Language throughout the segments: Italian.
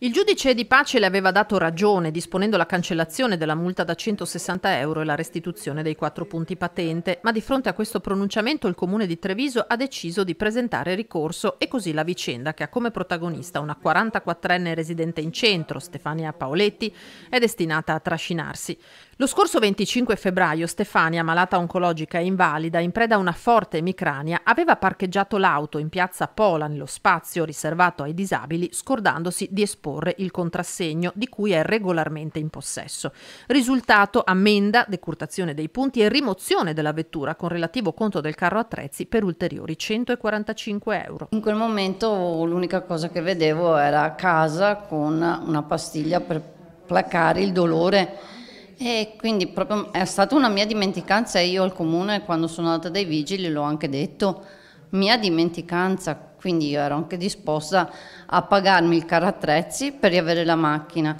Il giudice di pace le aveva dato ragione disponendo la cancellazione della multa da 160 euro e la restituzione dei quattro punti patente, ma di fronte a questo pronunciamento il comune di Treviso ha deciso di presentare ricorso e così la vicenda che ha come protagonista una 44enne residente in centro, Stefania Paoletti, è destinata a trascinarsi. Lo scorso 25 febbraio Stefania, malata oncologica e invalida, in preda a una forte emicrania, aveva parcheggiato l'auto in piazza Pola nello spazio riservato ai disabili, scordandosi di esporre apporre il contrassegno di cui è regolarmente in possesso. Risultato ammenda, decurtazione dei punti e rimozione della vettura con relativo conto del carro attrezzi per ulteriori 145 euro. In quel momento l'unica cosa che vedevo era casa con una pastiglia per placare il dolore e quindi proprio è stata una mia dimenticanza io al comune quando sono andata dai vigili l'ho anche detto, mia dimenticanza, quindi io ero anche disposta a pagarmi il caro attrezzi per riavere la macchina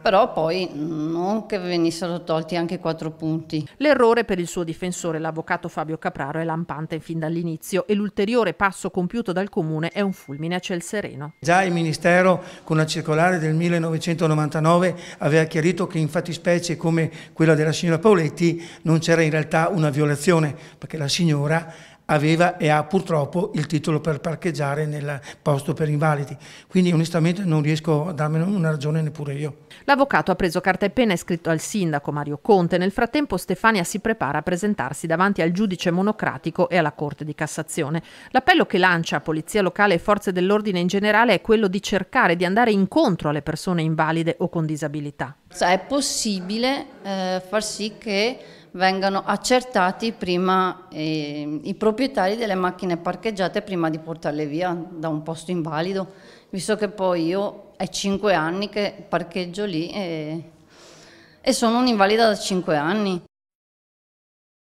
però poi non che venissero tolti anche quattro punti. L'errore per il suo difensore, l'avvocato Fabio Capraro, è lampante fin dall'inizio e l'ulteriore passo compiuto dal Comune è un fulmine a ciel sereno. Già il Ministero con la circolare del 1999 aveva chiarito che in fattispecie come quella della signora Paoletti non c'era in realtà una violazione, perché la signora aveva e ha purtroppo il titolo per parcheggiare nel posto per invalidi. Quindi onestamente non riesco a darmene una ragione neppure io. L'avvocato ha preso carta e penna e scritto al sindaco Mario Conte. Nel frattempo Stefania si prepara a presentarsi davanti al giudice monocratico e alla Corte di Cassazione. L'appello che lancia a Polizia Locale e Forze dell'Ordine in generale è quello di cercare di andare incontro alle persone invalide o con disabilità. Cioè, è possibile eh, far sì che vengano accertati prima eh, i proprietari delle macchine parcheggiate prima di portarle via da un posto invalido, visto che poi io è cinque anni che parcheggio lì e, eh, e sono un'invalida da cinque anni.